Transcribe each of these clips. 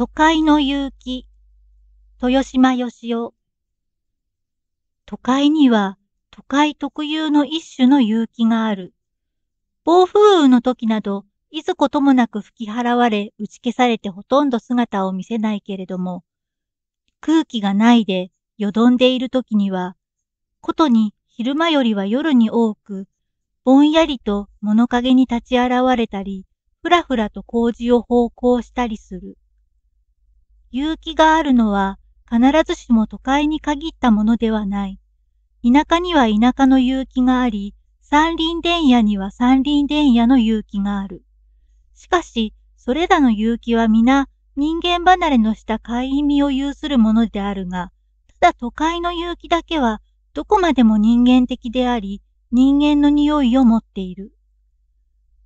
都会の勇気、豊島義し都会には都会特有の一種の勇気がある。暴風雨の時など、いずこともなく吹き払われ、打ち消されてほとんど姿を見せないけれども、空気がないで、よどんでいる時には、ことに昼間よりは夜に多く、ぼんやりと物陰に立ち現れたり、ふらふらと工事を奉公したりする。勇気があるのは必ずしも都会に限ったものではない。田舎には田舎の勇気があり、山林電野には山林電野の勇気がある。しかし、それらの勇気は皆人間離れのしたい意味を有するものであるが、ただ都会の勇気だけはどこまでも人間的であり、人間の匂いを持っている。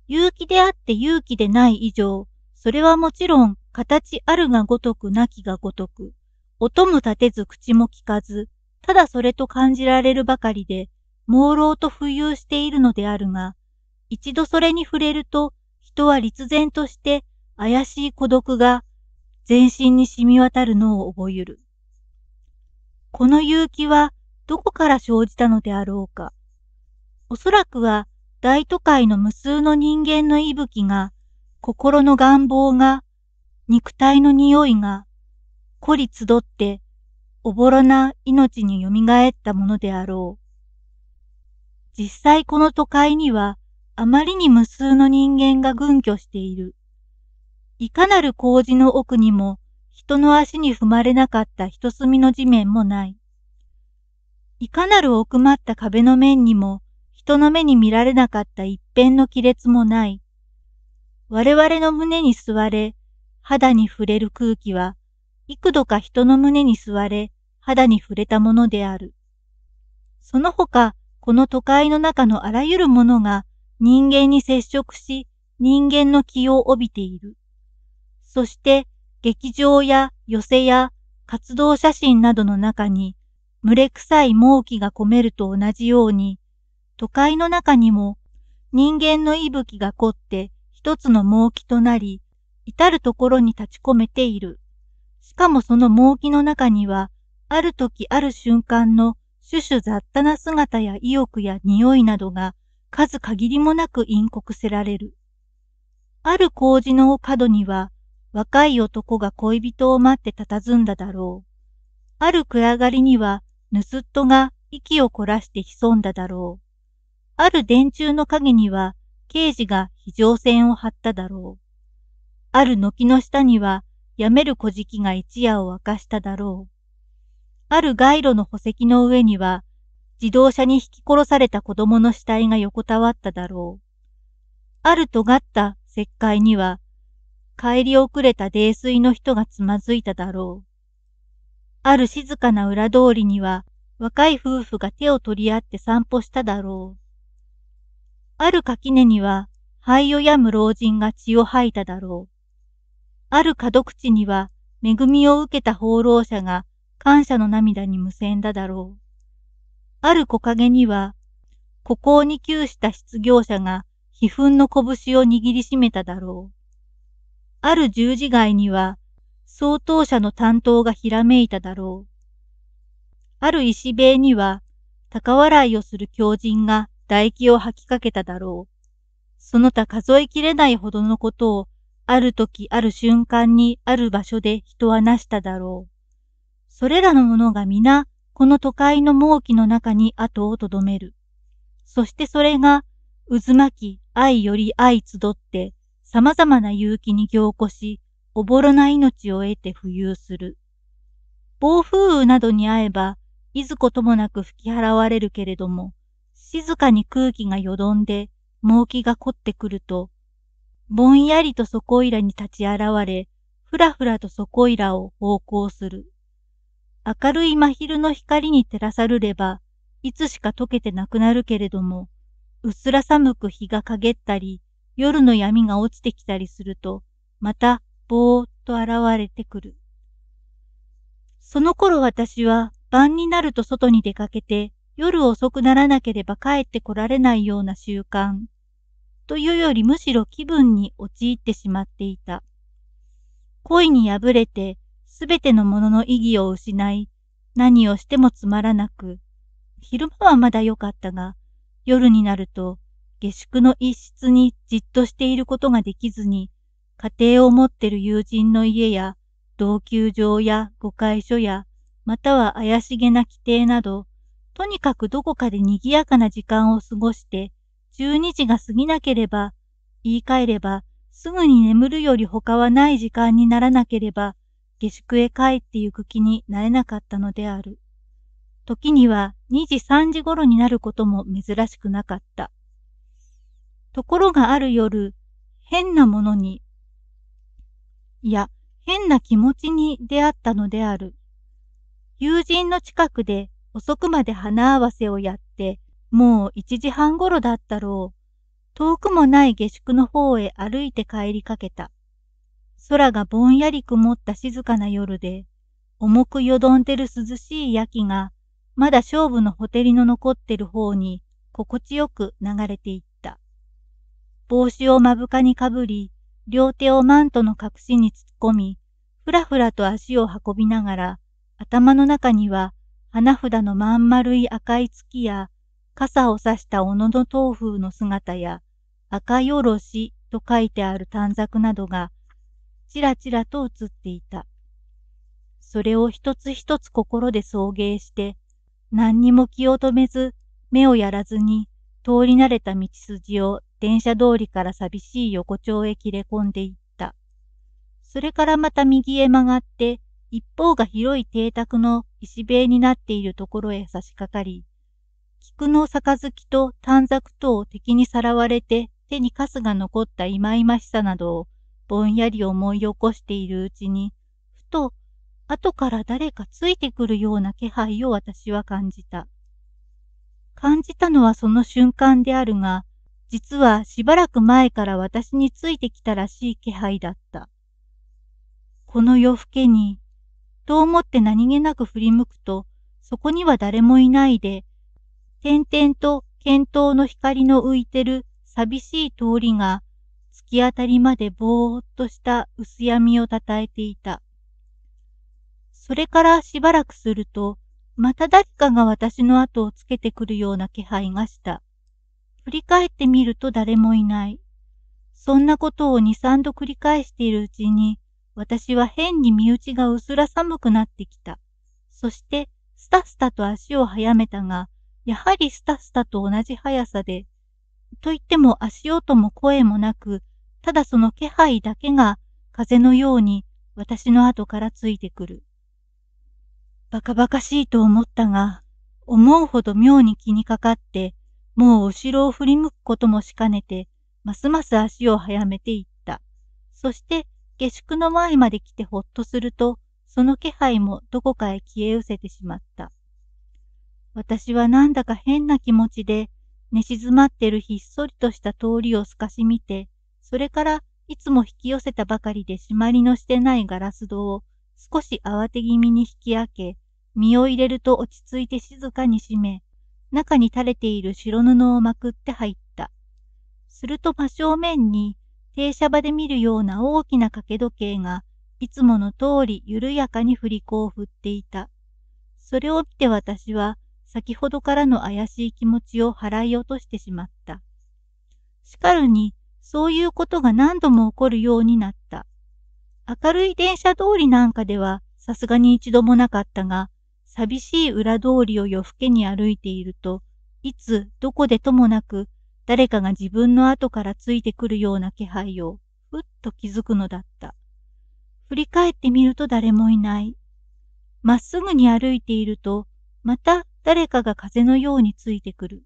勇気であって勇気でない以上、それはもちろん形あるがごとくなきがごとく、音も立てず口も聞かず、ただそれと感じられるばかりで、朦朧と浮遊しているのであるが、一度それに触れると、人は立然として怪しい孤独が全身に染み渡るのを覚える。この勇気はどこから生じたのであろうか。おそらくは大都会の無数の人間の息吹が、心の願望が肉体の匂いが、凝り集って、おぼろな命によみがえったものであろう。実際この都会には、あまりに無数の人間が群居している。いかなる工事の奥にも、人の足に踏まれなかった一隅の地面もない。いかなる奥まった壁の面にも、人の目に見られなかった一辺の亀裂もない。我々の胸に座れ、肌に触れる空気は、幾度か人の胸に吸われ、肌に触れたものである。その他、この都会の中のあらゆるものが人間に接触し、人間の気を帯びている。そして、劇場や寄せや活動写真などの中に、群れ臭い猛気が込めると同じように、都会の中にも人間の息吹が凝って一つの猛気となり、至るところに立ち込めている。しかもその猛気の中には、ある時ある瞬間の種々雑多な姿や意欲や匂いなどが数限りもなく陰刻せられる。ある工事の角には若い男が恋人を待って佇んだだろう。ある暗がりには盗っ人が息を凝らして潜んだだろう。ある電柱の影には刑事が非常線を張っただろう。ある軒の下には、やめる小敷が一夜を明かしただろう。ある街路の宝石の上には、自動車に引き殺された子供の死体が横たわっただろう。ある尖った石灰には、帰り遅れた泥水の人がつまずいただろう。ある静かな裏通りには、若い夫婦が手を取り合って散歩しただろう。ある垣根には、灰を病む老人が血を吐いただろう。ある角口には、恵みを受けた放浪者が感謝の涙に無線だだろう。ある木陰には、孤高に窮した失業者が悲憤の拳を握りしめただろう。ある十字街には、相当者の担当がひらめいただろう。ある石塀には、高笑いをする狂人が唾液を吐きかけただろう。その他数え切れないほどのことをある時ある瞬間にある場所で人は成しただろう。それらのものが皆、この都会の猛気の中に後をとどめる。そしてそれが、渦巻き、愛より愛集って、様々な勇気に凝固し、おぼろな命を得て浮遊する。暴風雨などに会えば、いずこともなく吹き払われるけれども、静かに空気がよどんで、猛気が凝ってくると、ぼんやりとそこいらに立ち現れ、ふらふらとそこいらを方向する。明るい真昼の光に照らされれば、いつしか溶けてなくなるけれども、うっすら寒く日が陰ったり、夜の闇が落ちてきたりすると、またぼーっと現れてくる。その頃私は晩になると外に出かけて、夜遅くならなければ帰って来られないような習慣、というよりむしろ気分に陥ってしまっていた。恋に破れて、すべてのものの意義を失い、何をしてもつまらなく、昼間はまだ良かったが、夜になると、下宿の一室にじっとしていることができずに、家庭を持ってる友人の家や、同級場や誤解書や、または怪しげな規定など、とにかくどこかで賑やかな時間を過ごして、12時が過ぎなければ、言い換えれば、すぐに眠るより他はない時間にならなければ、下宿へ帰ってゆく気になれなかったのである。時には2時3時頃になることも珍しくなかった。ところがある夜、変なものに、いや、変な気持ちに出会ったのである。友人の近くで遅くまで花合わせをやって、もう一時半頃だったろう。遠くもない下宿の方へ歩いて帰りかけた。空がぼんやり曇った静かな夜で、重くよどんでる涼しい夜気が、まだ勝負のほてりの残ってる方に心地よく流れていった。帽子を目深にかぶり、両手をマントの隠しに突っ込み、ふらふらと足を運びながら、頭の中には花札のまん丸い赤い月や傘を差した小野の東風の姿や、赤いおろしと書いてある短冊などが、ちらちらと映っていた。それを一つ一つ心で送迎して、何にも気を止めず、目をやらずに、通り慣れた道筋を電車通りから寂しい横丁へ切れ込んでいった。それからまた右へ曲がって、一方が広い邸宅の石塀になっているところへ差し掛かり、菊の杯と短冊とを敵にさらわれて手にカスが残った忌々しさなどをぼんやり思い起こしているうちに、ふと後から誰かついてくるような気配を私は感じた。感じたのはその瞬間であるが、実はしばらく前から私についてきたらしい気配だった。この夜更けに、と思って何気なく振り向くと、そこには誰もいないで、点々と見当の光の浮いてる寂しい通りが、突き当たりまでぼーっとした薄闇をたたえていた。それからしばらくすると、また誰かが私の後をつけてくるような気配がした。振り返ってみると誰もいない。そんなことを2、3度繰り返しているうちに、私は変に身内がうすら寒くなってきた。そして、スタスタと足を早めたが、やはりスタスタと同じ速さで、と言っても足音も声もなく、ただその気配だけが風のように私の後からついてくる。バカバカしいと思ったが、思うほど妙に気にかかって、もう後ろを振り向くこともしかねて、ますます足を早めていった。そして、下宿の前まで来てほっとすると、その気配もどこかへ消え失せてしまった。私はなんだか変な気持ちで、寝静まってるひっそりとした通りを透かし見て、それからいつも引き寄せたばかりで締まりのしてないガラス戸を少し慌て気味に引き開け、身を入れると落ち着いて静かに閉め、中に垂れている白布をまくって入った。すると真正面に停車場で見るような大きな掛け時計がいつもの通り緩やかに振り子を振っていた。それを見て私は先ほどからの怪しい気持ちを払い落としてしまった。しかるに、そういうことが何度も起こるようになった。明るい電車通りなんかではさすがに一度もなかったが、寂しい裏通りを夜更けに歩いていると、いつどこでともなく誰かが自分の後からついてくるような気配をふっと気づくのだった。振り返ってみると誰もいない。まっすぐに歩いていると、また誰かが風のようについてくる。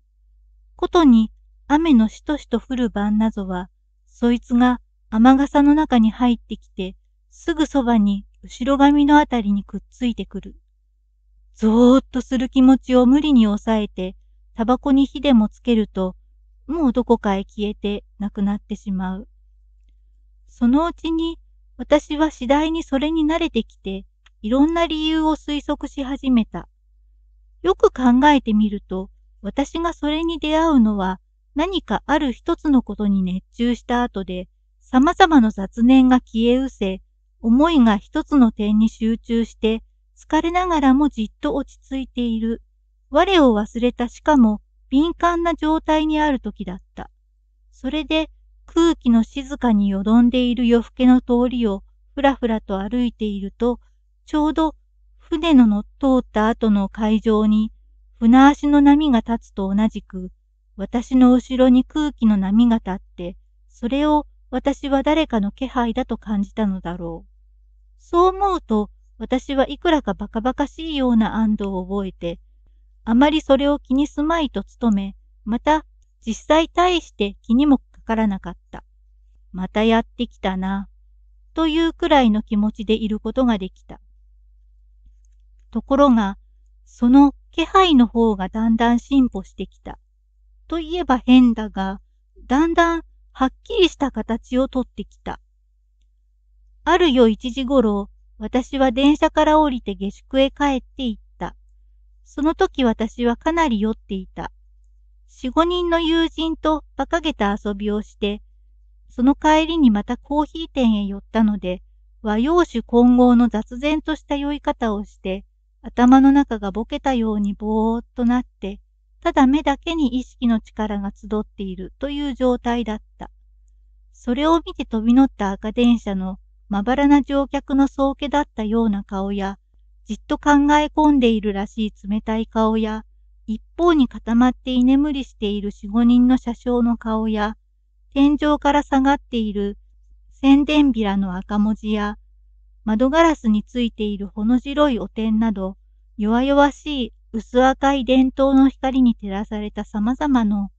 ことに雨のしとしと降る晩謎は、そいつが雨傘の中に入ってきて、すぐそばに後ろ髪のあたりにくっついてくる。ぞーっとする気持ちを無理に抑えて、タバコに火でもつけると、もうどこかへ消えてなくなってしまう。そのうちに私は次第にそれに慣れてきて、いろんな理由を推測し始めた。よく考えてみると、私がそれに出会うのは何かある一つのことに熱中した後で、様々な雑念が消え失せ、思いが一つの点に集中して、疲れながらもじっと落ち着いている。我を忘れたしかも敏感な状態にある時だった。それで空気の静かによどんでいる夜更けの通りをふらふらと歩いていると、ちょうど船の乗っ通った後の海上に、船足の波が立つと同じく、私の後ろに空気の波が立って、それを私は誰かの気配だと感じたのだろう。そう思うと、私はいくらかバカバカしいような安堵を覚えて、あまりそれを気にすまいと努め、また実際対して気にもかからなかった。またやってきたな、というくらいの気持ちでいることができた。ところが、その気配の方がだんだん進歩してきた。といえば変だが、だんだんはっきりした形をとってきた。ある夜1時頃、私は電車から降りて下宿へ帰って行った。その時私はかなり酔っていた。四五人の友人と馬鹿げた遊びをして、その帰りにまたコーヒー店へ寄ったので、和洋酒混合の雑然とした酔い方をして、頭の中がボケたようにぼーっとなって、ただ目だけに意識の力が集っているという状態だった。それを見て飛び乗った赤電車のまばらな乗客の総家だったような顔や、じっと考え込んでいるらしい冷たい顔や、一方に固まって居眠りしている四五人の車掌の顔や、天井から下がっている宣伝ビラの赤文字や、窓ガラスについているほの白いお点など、弱々しい薄赤い伝統の光に照らされた様々の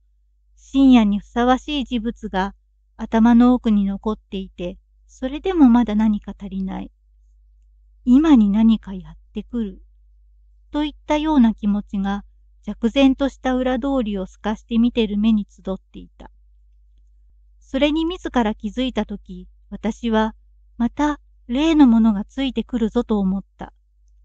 深夜にふさわしい事物が頭の奥に残っていて、それでもまだ何か足りない。今に何かやってくる。といったような気持ちが釈然とした裏通りを透かして見てる目に集っていた。それに自ら気づいたとき、私はまた例のものがついてくるぞと思った。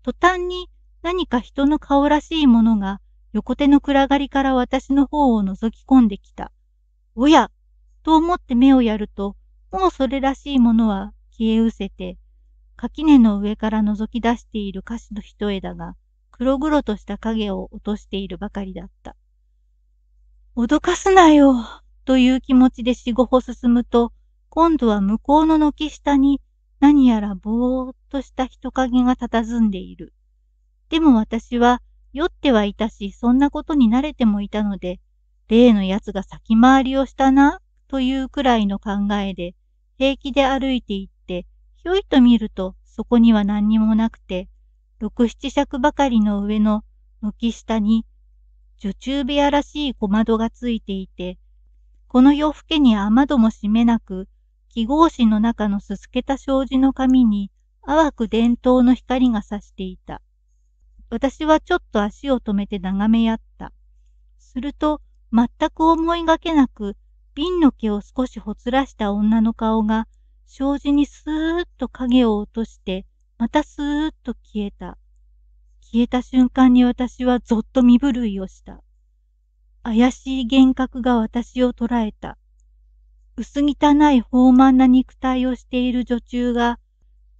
途端に何か人の顔らしいものが横手の暗がりから私の方を覗き込んできた。おやと思って目をやると、もうそれらしいものは消え失せて、垣根の上から覗き出している歌詞の一枝が黒々とした影を落としているばかりだった。脅かすなよという気持ちで四五歩進むと、今度は向こうの軒下に何やらぼーっとした人影が佇んでいる。でも私は酔ってはいたし、そんなことに慣れてもいたので、例の奴が先回りをしたな、というくらいの考えで、平気で歩いて行って、ひょいと見ると、そこには何にもなくて、六七尺ばかりの上の軒下に、女中部屋らしい小窓がついていて、この夜更けに雨戸も閉めなく、記号紙の中のすすけた障子の紙に淡く伝統の光が差していた。私はちょっと足を止めて眺め合った。すると、全く思いがけなく、瓶の毛を少しほつらした女の顔が、障子にスーッと影を落として、またスーッと消えた。消えた瞬間に私はぞっと身震いをした。怪しい幻覚が私を捉えた。薄汚い豊満な肉体をしている女中が、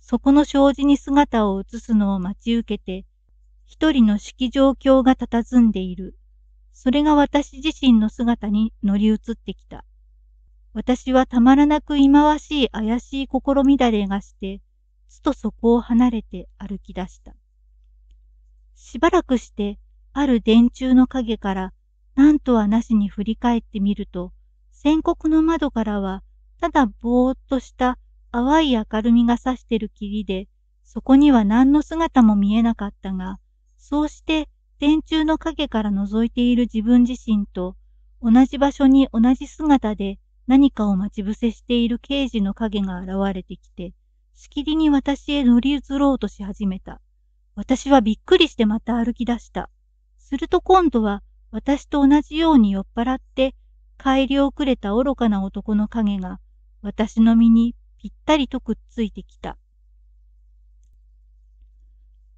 そこの障子に姿を映すのを待ち受けて、一人の式状況が佇んでいる。それが私自身の姿に乗り移ってきた。私はたまらなく忌まわしい怪しい心乱れがして、つとそこを離れて歩き出した。しばらくして、ある電柱の影から、なんとはなしに振り返ってみると、全国の窓からは、ただぼーっとした淡い明るみが差してる霧で、そこには何の姿も見えなかったが、そうして電柱の影から覗いている自分自身と、同じ場所に同じ姿で何かを待ち伏せしている刑事の影が現れてきて、しきりに私へ乗り移ろうとし始めた。私はびっくりしてまた歩き出した。すると今度は私と同じように酔っ払って帰り遅れた愚かな男の影が私の身にぴったりとくっついてきた。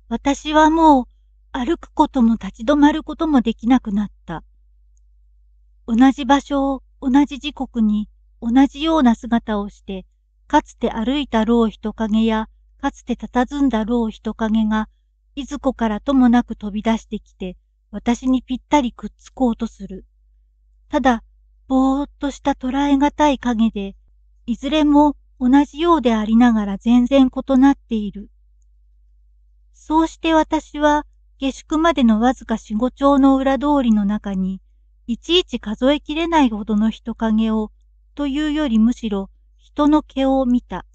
私はもう歩くことも立ち止まることもできなくなった。同じ場所を同じ時刻に同じような姿をして、かつて歩いたろう人影や、かつて佇んだろう人影が、いずこからともなく飛び出してきて、私にぴったりくっつこうとする。ただ、ぼーっとした捉え難い影で、いずれも同じようでありながら全然異なっている。そうして私は下宿までのわずか四五丁の裏通りの中に、いちいち数えきれないほどの人影を、というよりむしろ人の毛を見た。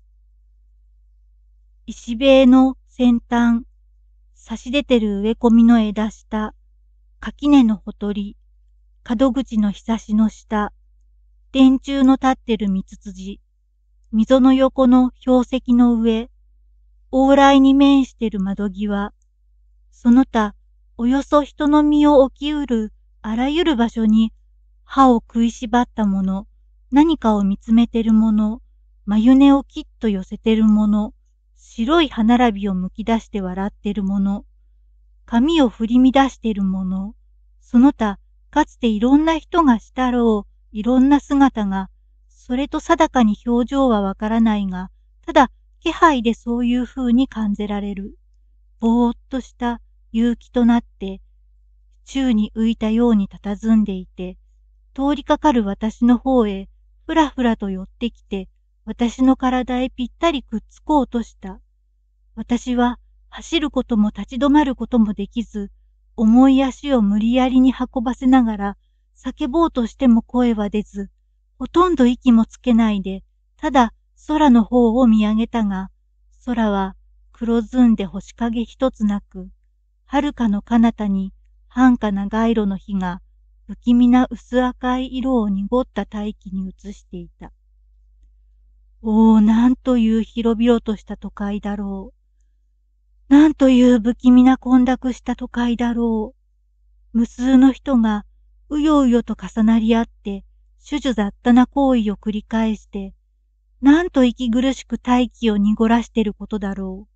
石塀の先端、差し出てる植え込みの枝下、垣根のほとり、角口のひさしの下、電柱の立ってる三つ筋、溝の横の標石の上、往来に面してる窓際、その他、およそ人の身を置きうるあらゆる場所に歯を食いしばったもの、何かを見つめてるもの、眉根をきっと寄せてるもの、白い歯並びをむき出して笑ってるもの、髪を振り乱してるもの、その他かつていろんな人がしたろう、いろんな姿が、それと定かに表情はわからないが、ただ気配でそういう風に感じられる。ぼーっとした勇気となって、宙に浮いたように佇んでいて、通りかかる私の方へ、ふらふらと寄ってきて、私の体へぴったりくっつこうとした。私は走ることも立ち止まることもできず、重い足を無理やりに運ばせながら、叫ぼうとしても声は出ず、ほとんど息もつけないで、ただ空の方を見上げたが、空は黒ずんで星影一つなく、遥かの彼方に半かな街路の火が不気味な薄赤い色を濁った大気に映していた。おお、なんという広々とした都会だろう。なんという不気味な混濁した都会だろう。無数の人がうようよと重なり合って、主女雑多な行為を繰り返して、なんと息苦しく大気を濁らしてることだろう。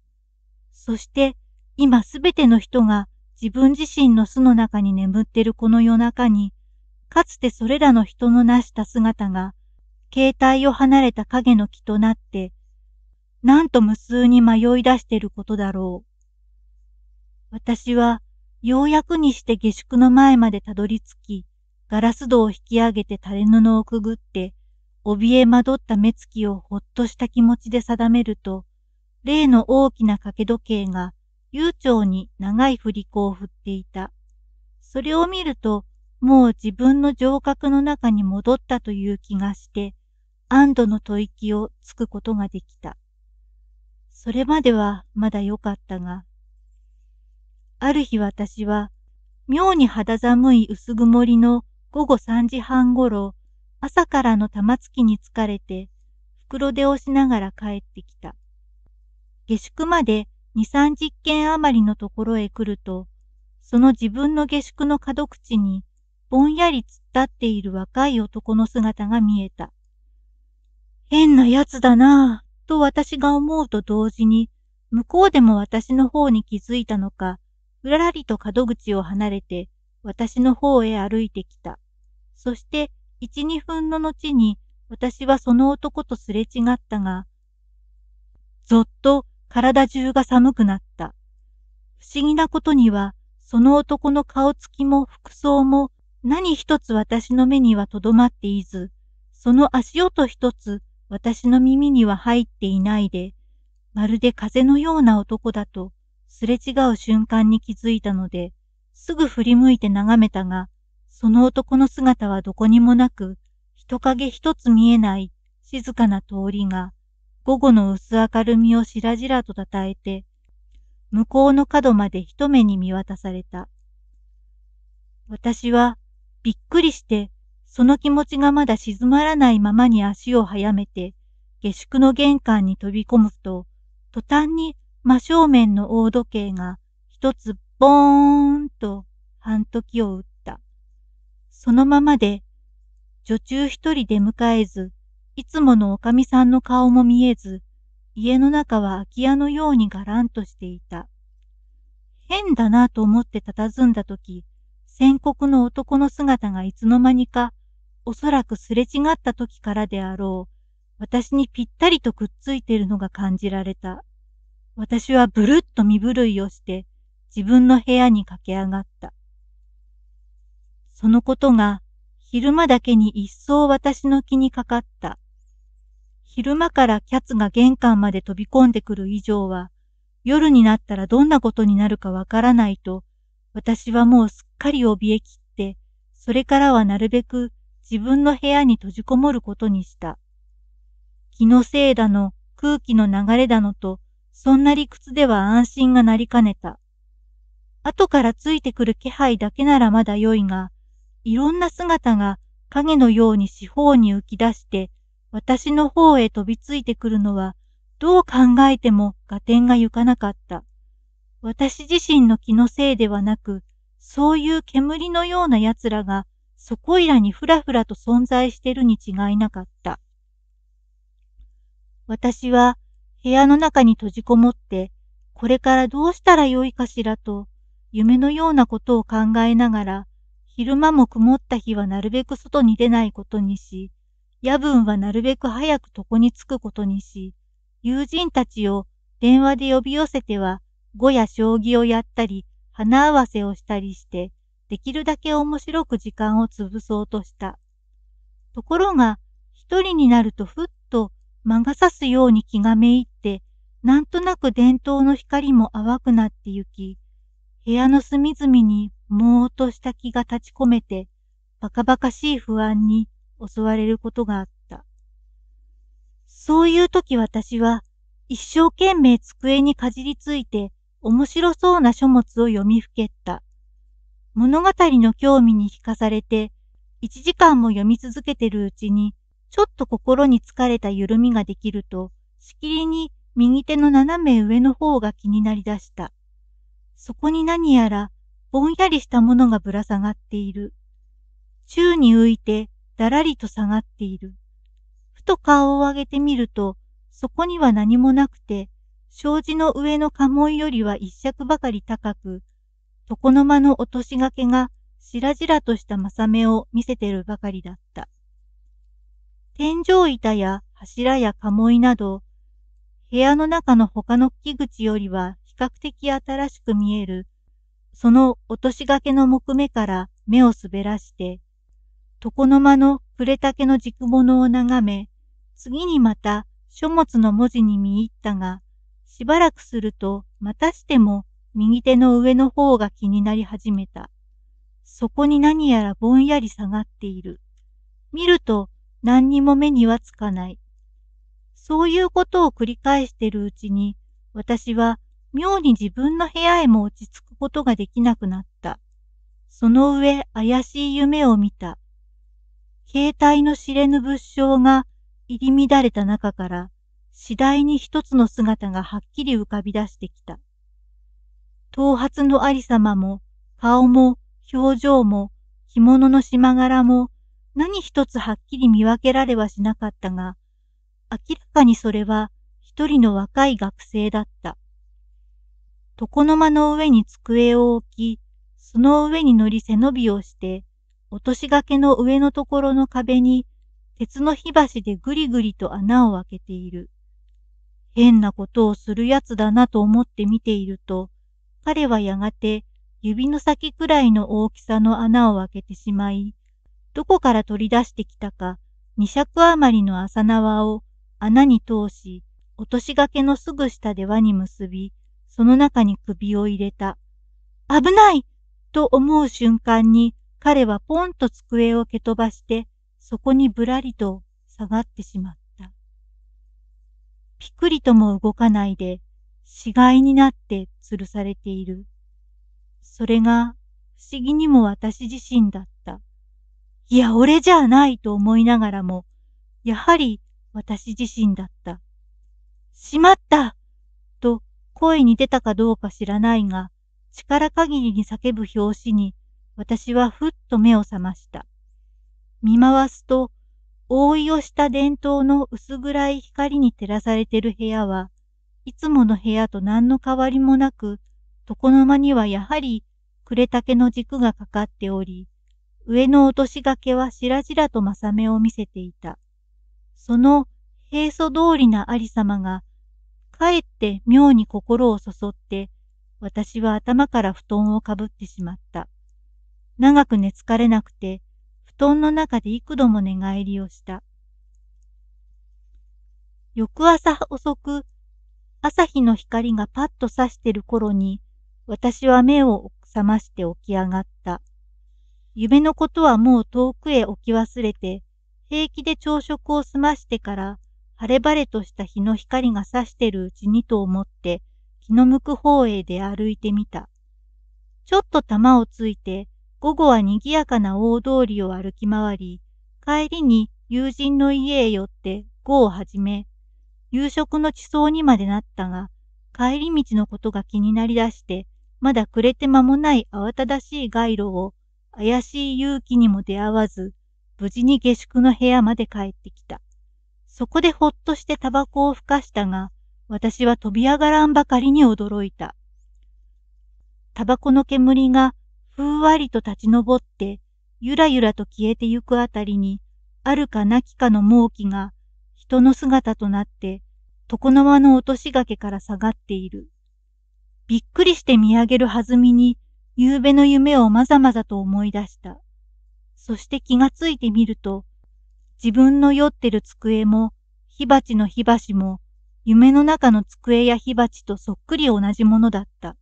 そして、今すべての人が自分自身の巣の中に眠ってるこの夜中に、かつてそれらの人の成した姿が、携帯を離れた影の木となって、なんと無数に迷い出していることだろう。私は、ようやくにして下宿の前までたどり着き、ガラス戸を引き上げて垂れ布をくぐって、怯え惑った目つきをほっとした気持ちで定めると、例の大きな掛け時計が悠長に長い振り子を振っていた。それを見ると、もう自分の城郭の中に戻ったという気がして、安堵の吐息をつくことができた。それまではまだ良かったが、ある日私は、妙に肌寒い薄曇りの午後3時半ごろ、朝からの玉突きに疲れて、袋出をしながら帰ってきた。下宿まで2、30軒余りのところへ来ると、その自分の下宿の角口に、ぼんやり突っ立っている若い男の姿が見えた。変な奴だなぁ。と私が思うと同時に、向こうでも私の方に気づいたのか、うららりと角口を離れて、私の方へ歩いてきた。そして、一、二分の後に、私はその男とすれ違ったが、ぞっと体中が寒くなった。不思議なことには、その男の顔つきも服装も何一つ私の目にはとどまっていず、その足音一つ私の耳には入っていないで、まるで風のような男だと、すれ違う瞬間に気づいたので、すぐ振り向いて眺めたが、その男の姿はどこにもなく、人影一つ見えない静かな通りが、午後の薄明るみをしらじらと叩えて、向こうの角まで一目に見渡された。私はびっくりしてその気持ちがまだ静まらないままに足を早めて、下宿の玄関に飛び込むと、途端に真正面の大時計が一つボーンと半時を打った。そのままで、女中一人で迎えず、いつものおかみさんの顔も見えず、家の中は空き家のようにがらんとしていた。変だなと思って佇んだとき、宣告の男の姿がいつの間にかおそらくすれ違った時からであろう。私にぴったりとくっついているのが感じられた。私はぶるっと身震いをして、自分の部屋に駆け上がった。そのことが、昼間だけに一層私の気にかかった。昼間からキャツが玄関まで飛び込んでくる以上は、夜になったらどんなことになるかわからないと、私はもうすっかり怯えきって、それからはなるべく自分の部屋に閉じこもることにした。気のせいだの、空気の流れだのと、そんな理屈では安心がなりかねた。後からついてくる気配だけならまだ良いが、いろんな姿が影のように四方に浮き出して、私の方へ飛びついてくるのは、どう考えても合点がゆかなかった。私自身の気のせいではなく、そういう煙のような奴らがそこいらにふらふらと存在してるに違いなかった。私は部屋の中に閉じこもって、これからどうしたらよいかしらと、夢のようなことを考えながら、昼間も曇った日はなるべく外に出ないことにし、夜分はなるべく早く床に着くことにし、友人たちを電話で呼び寄せては、碁や将棋をやったり、花合わせをしたりして、できるだけ面白く時間を潰そうとした。ところが、一人になるとふっと魔が差すように気がめいって、なんとなく伝統の光も淡くなってゆき、部屋の隅々にもうとした気が立ち込めて、バカバカしい不安に襲われることがあった。そういう時私は、一生懸命机にかじりついて面白そうな書物を読みふけった。物語の興味に惹かされて、1時間も読み続けてるうちに、ちょっと心に疲れた緩みができると、しきりに右手の斜め上の方が気になりだした。そこに何やら、ぼんやりしたものがぶら下がっている。宙に浮いて、だらりと下がっている。ふと顔を上げてみると、そこには何もなくて、障子の上の家紋よりは一尺ばかり高く、床の間の落としがけが白々とした正めを見せてるばかりだった。天井板や柱や鴨居など、部屋の中の他の木口よりは比較的新しく見える、その落としがけの木目から目を滑らして、床の間の暮れたけの軸物を眺め、次にまた書物の文字に見入ったが、しばらくするとまたしても右手の上の方が気になり始めた。そこに何やらぼんやり下がっている。見ると何にも目にはつかない。そういうことを繰り返しているうちに、私は妙に自分の部屋へも落ち着くことができなくなった。その上怪しい夢を見た。携帯の知れぬ物証が入り乱れた中から、次第に一つの姿がはっきり浮かび出してきた。頭髪のありさまも、顔も、表情も、着物のしま柄も、何一つはっきり見分けられはしなかったが、明らかにそれは一人の若い学生だった。床の間の上に机を置き、その上に乗り背伸びをして、落としがけの上のところの壁に、鉄の火箸でぐりぐりと穴を開けている。変なことをするやつだなと思って見ていると、彼はやがて指の先くらいの大きさの穴を開けてしまい、どこから取り出してきたか二尺余りの浅縄を穴に通し、落としがけのすぐ下で輪に結び、その中に首を入れた。危ないと思う瞬間に彼はポンと机を蹴飛ばして、そこにぶらりと下がってしまった。ぴくりとも動かないで、死骸になって吊るされている。それが不思議にも私自身だった。いや、俺じゃないと思いながらも、やはり私自身だった。しまったと声に出たかどうか知らないが、力限りに叫ぶ拍子に、私はふっと目を覚ました。見回すと、覆いをした伝統の薄暗い光に照らされている部屋は、いつもの部屋と何の変わりもなく、床の間にはやはりくれたけの軸がかかっており、上の落とし掛けはしらじらとまさめを見せていた。その平素通りなありさまが、かえって妙に心をそそって、私は頭から布団をかぶってしまった。長く寝つかれなくて、布団の中で幾度も寝返りをした。翌朝遅く、朝日の光がパッと差してる頃に、私は目を覚まして起き上がった。夢のことはもう遠くへ置き忘れて、平気で朝食を済ましてから、晴れ晴れとした日の光が差してるうちにと思って、気の向く方へで歩いてみた。ちょっと玉をついて、午後は賑やかな大通りを歩き回り、帰りに友人の家へ寄って午を始め、夕食の地層にまでなったが、帰り道のことが気になりだして、まだ暮れて間もない慌ただしい街路を、怪しい勇気にも出会わず、無事に下宿の部屋まで帰ってきた。そこでほっとしてタバコをふかしたが、私は飛び上がらんばかりに驚いた。タバコの煙がふんわりと立ち上って、ゆらゆらと消えてゆくあたりに、あるかなきかの猛気が人の姿となって、床の間の落とし掛けから下がっている。びっくりして見上げる弾みに、夕べの夢をまざまざと思い出した。そして気がついてみると、自分の酔ってる机も、火鉢の火箸も、夢の中の机や火鉢とそっくり同じものだった。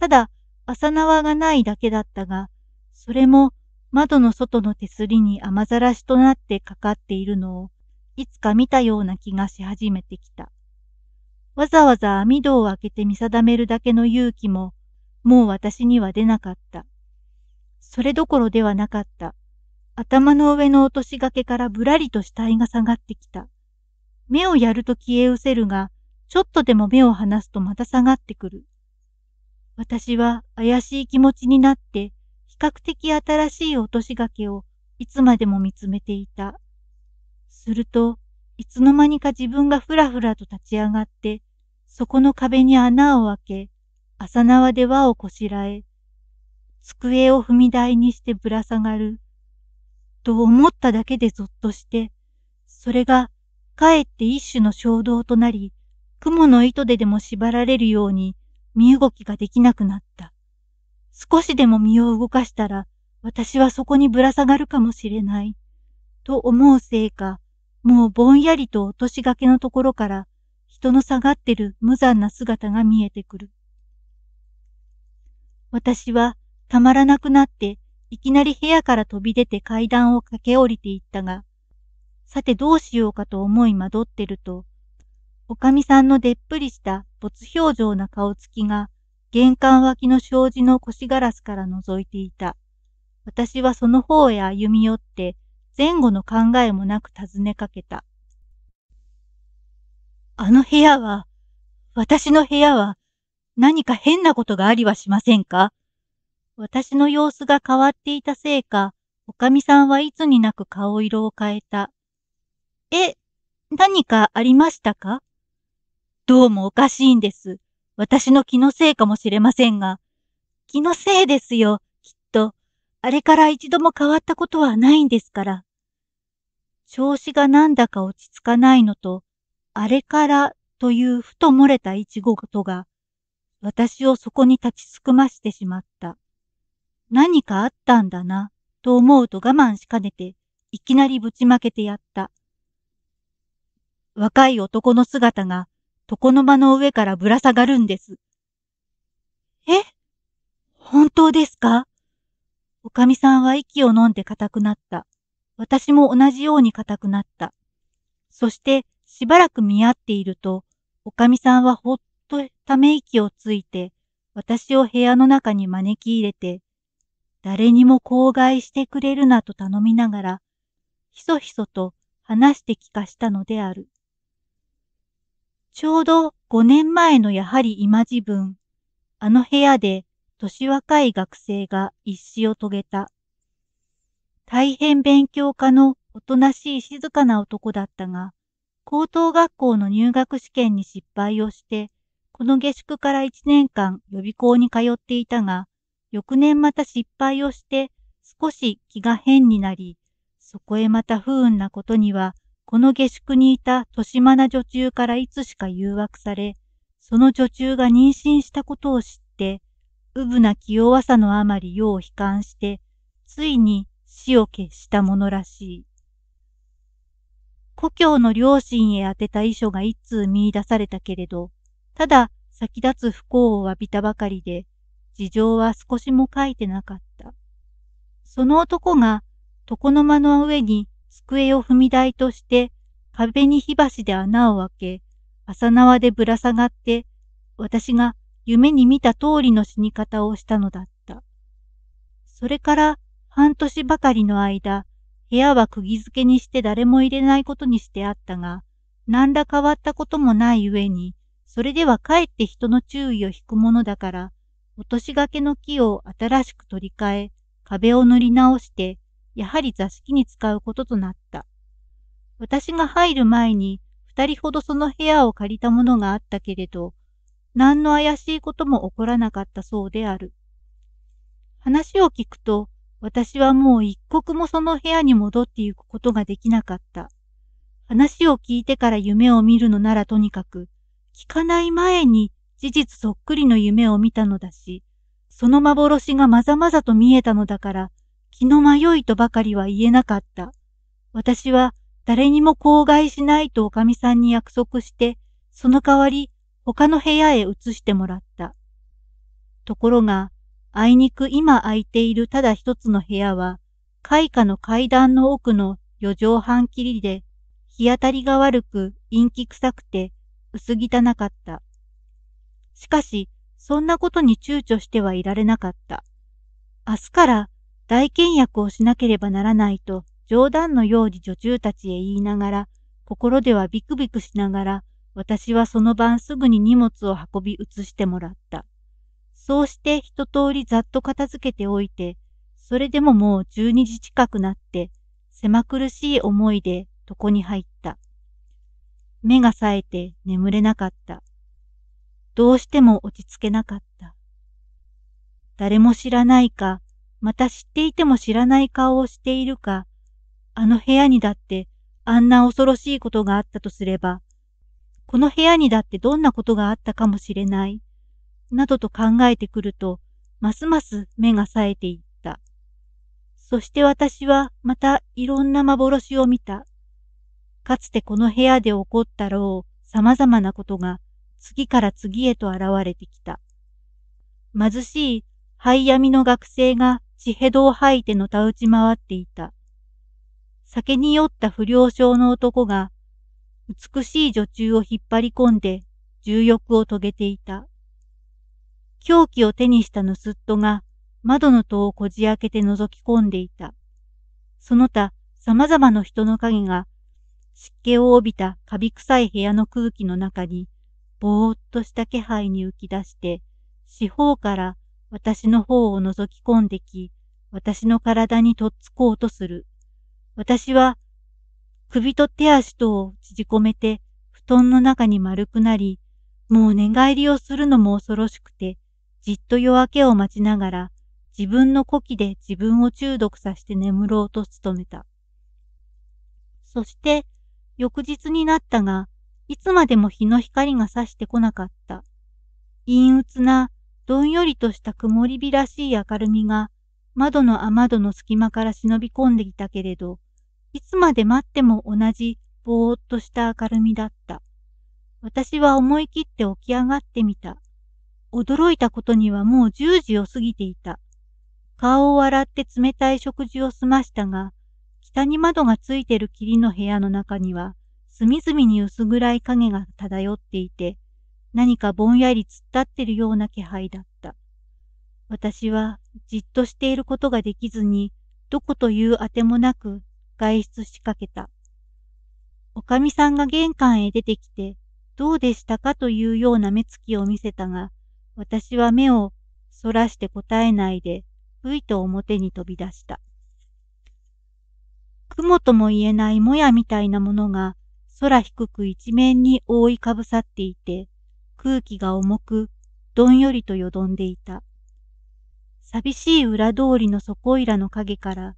ただ、朝縄がないだけだったが、それも窓の外の手すりに雨ざらしとなってかかっているのをいつか見たような気がし始めてきた。わざわざ網戸を開けて見定めるだけの勇気も、もう私には出なかった。それどころではなかった。頭の上の落としがけからぶらりと死体が下がってきた。目をやると消え失せるが、ちょっとでも目を離すとまた下がってくる。私は怪しい気持ちになって、比較的新しい落としがけをいつまでも見つめていた。すると、いつの間にか自分がふらふらと立ち上がって、そこの壁に穴を開け、朝縄で輪をこしらえ、机を踏み台にしてぶら下がる。と思っただけでぞっとして、それがかえって一種の衝動となり、雲の糸ででも縛られるように身動きができなくなった。少しでも身を動かしたら、私はそこにぶら下がるかもしれない。と思うせいか、もうぼんやりと落としがけのところから人の下がってる無残な姿が見えてくる。私はたまらなくなっていきなり部屋から飛び出て階段を駆け下りていったが、さてどうしようかと思い惑ってると、おかみさんのでっぷりした没表情な顔つきが玄関脇の障子の腰ガラスから覗いていた。私はその方へ歩み寄って前後の考えもなく尋ねかけた。あの部屋は、私の部屋は、何か変なことがありはしませんか私の様子が変わっていたせいか、おかみさんはいつになく顔色を変えた。え、何かありましたかどうもおかしいんです。私の気のせいかもしれませんが。気のせいですよ、きっと。あれから一度も変わったことはないんですから。調子がなんだか落ち着かないのと、あれからというふと漏れた一語とが、私をそこに立ちすくましてしまった。何かあったんだな、と思うと我慢しかねて、いきなりぶちまけてやった。若い男の姿が、床の間の上からぶら下がるんです。え本当ですかおかみさんは息を飲んで固くなった。私も同じように固くなった。そしてしばらく見合っていると、おかみさんはほっとため息をついて、私を部屋の中に招き入れて、誰にも口外してくれるなと頼みながら、ひそひそと話して聞かしたのである。ちょうど5年前のやはり今時分、あの部屋で年若い学生が一死を遂げた。大変勉強家のおとなしい静かな男だったが、高等学校の入学試験に失敗をして、この下宿から1年間予備校に通っていたが、翌年また失敗をして少し気が変になり、そこへまた不運なことには、この下宿にいた年島な女中からいつしか誘惑され、その女中が妊娠したことを知って、うぶな気弱さのあまり世を悲観して、ついに死を決したものらしい。故郷の両親へ宛てた遺書が一通見出されたけれど、ただ先立つ不幸を浴びたばかりで、事情は少しも書いてなかった。その男が床の間の上に机を踏み台として壁に火箸で穴を開け、朝縄でぶら下がって、私が夢に見た通りの死に方をしたのだった。それから半年ばかりの間、部屋は釘付けにして誰も入れないことにしてあったが、何ら変わったこともない上に、それではかえって人の注意を引くものだから、落としがけの木を新しく取り替え、壁を塗り直して、やはり座敷に使うこととなった。私が入る前に、二人ほどその部屋を借りたものがあったけれど、何の怪しいことも起こらなかったそうである。話を聞くと、私はもう一刻もその部屋に戻ってゆくことができなかった。話を聞いてから夢を見るのならとにかく、聞かない前に事実そっくりの夢を見たのだし、その幻がまざまざと見えたのだから、気の迷いとばかりは言えなかった。私は誰にも口外しないとおかみさんに約束して、その代わり他の部屋へ移してもらった。ところが、あいにく今空いているただ一つの部屋は、開花の階段の奥の四畳半切りで、日当たりが悪く陰気臭くて薄汚かった。しかし、そんなことに躊躇してはいられなかった。明日から大倹約をしなければならないと冗談のように女中たちへ言いながら、心ではビクビクしながら、私はその晩すぐに荷物を運び移してもらった。そうして一通りざっと片付けておいて、それでももう12時近くなって、狭苦しい思いで床に入った。目が冴えて眠れなかった。どうしても落ち着けなかった。誰も知らないか、また知っていても知らない顔をしているか、あの部屋にだってあんな恐ろしいことがあったとすれば、この部屋にだってどんなことがあったかもしれない。などと考えてくると、ますます目が冴えていった。そして私はまたいろんな幻を見た。かつてこの部屋で起こったろう様々なことが次から次へと現れてきた。貧しい灰闇の学生が血へどを吐いてのたうち回っていた。酒に酔った不良症の男が美しい女中を引っ張り込んで重欲を遂げていた。凶器を手にした盗っ人が窓の戸をこじ開けて覗き込んでいた。その他様々な人の影が湿気を帯びたカビ臭い部屋の空気の中にぼーっとした気配に浮き出して四方から私の方を覗き込んでき私の体にとっつこうとする。私は首と手足とを縮こめて布団の中に丸くなりもう寝返りをするのも恐ろしくてじっと夜明けを待ちながら、自分の呼気で自分を中毒させて眠ろうと努めた。そして、翌日になったが、いつまでも日の光が差してこなかった。陰鬱な、どんよりとした曇り日らしい明るみが、窓の雨戸の隙間から忍び込んでいたけれど、いつまで待っても同じぼーっとした明るみだった。私は思い切って起き上がってみた。驚いたことにはもう10時を過ぎていた。顔を洗って冷たい食事を済ましたが、北に窓がついてる霧の部屋の中には、隅々に薄暗い影が漂っていて、何かぼんやり突っ立ってるような気配だった。私はじっとしていることができずに、どこというあてもなく外出しかけた。おかみさんが玄関へ出てきて、どうでしたかというような目つきを見せたが、私は目をそらして答えないで、ふいと表に飛び出した。雲とも言えないもやみたいなものが空低く一面に覆いかぶさっていて、空気が重く、どんよりとよどんでいた。寂しい裏通りの底いらの影から、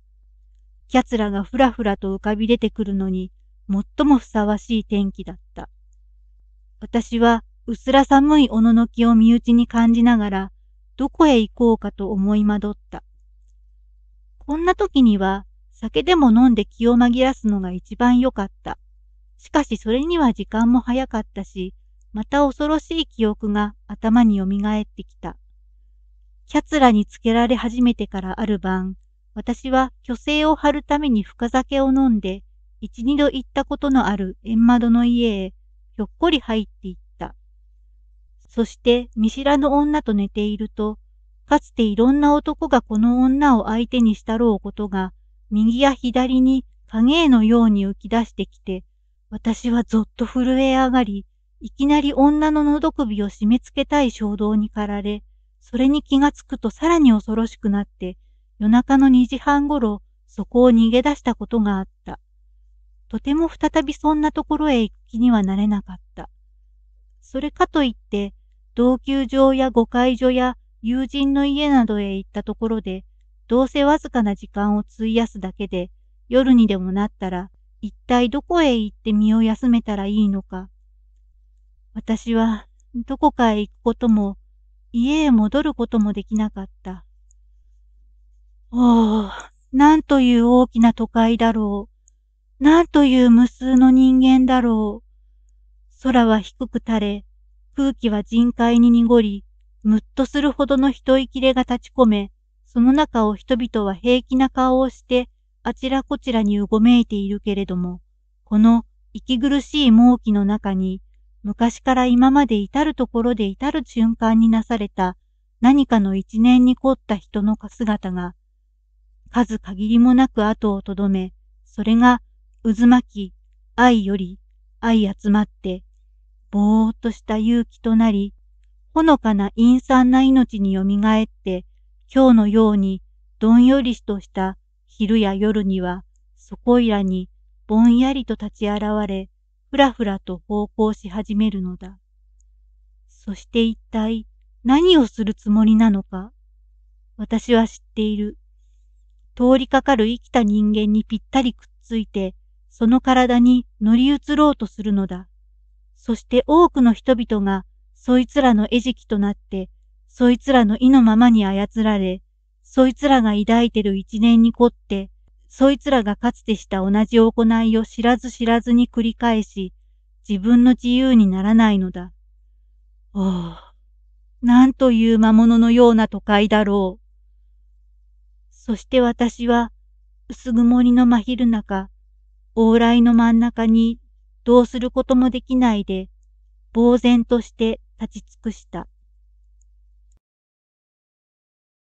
キャツらがふらふらと浮かび出てくるのに、最もふさわしい天気だった。私はうっすら寒いおののきを身内に感じながら、どこへ行こうかと思い惑った。こんな時には、酒でも飲んで気を紛らすのが一番良かった。しかしそれには時間も早かったし、また恐ろしい記憶が頭によみがえってきた。キャツラにつけられ始めてからある晩、私は虚勢を張るために深酒を飲んで、一二度行ったことのある縁窓の家へ、ひょっこり入っていっそして見知らぬ女と寝ていると、かつていろんな男がこの女を相手にしたろうことが、右や左に影絵のように浮き出してきて、私はぞっと震え上がり、いきなり女の喉首を締め付けたい衝動に駆られ、それに気がつくとさらに恐ろしくなって、夜中の2時半ごろ、そこを逃げ出したことがあった。とても再びそんなところへ行く気にはなれなかった。それかといって、同級場や誤解所や友人の家などへ行ったところで、どうせわずかな時間を費やすだけで、夜にでもなったら、一体どこへ行って身を休めたらいいのか。私は、どこかへ行くことも、家へ戻ることもできなかった。おお、なんという大きな都会だろう。なんという無数の人間だろう。空は低く垂れ、空気は人海に濁り、むっとするほどの人いきれが立ち込め、その中を人々は平気な顔をして、あちらこちらにうごめいているけれども、この息苦しい猛気の中に、昔から今まで至るところで至る瞬間になされた何かの一年に凝った人の姿が、数限りもなく後をとどめ、それが渦巻き、愛より愛集まって、ぼーっとした勇気となり、ほのかな陰惨な命によみがえって、今日のようにどんよりしとした昼や夜には、そこいらにぼんやりと立ち現れ、ふらふらと方向し始めるのだ。そして一体何をするつもりなのか、私は知っている。通りかかる生きた人間にぴったりくっついて、その体に乗り移ろうとするのだ。そして多くの人々が、そいつらの餌食となって、そいつらの意のままに操られ、そいつらが抱いてる一年に凝って、そいつらがかつてした同じ行いを知らず知らずに繰り返し、自分の自由にならないのだ。おお、なんという魔物のような都会だろう。そして私は、薄曇りの真昼中、往来の真ん中にどうすることもできないで、呆然として立ち尽くした。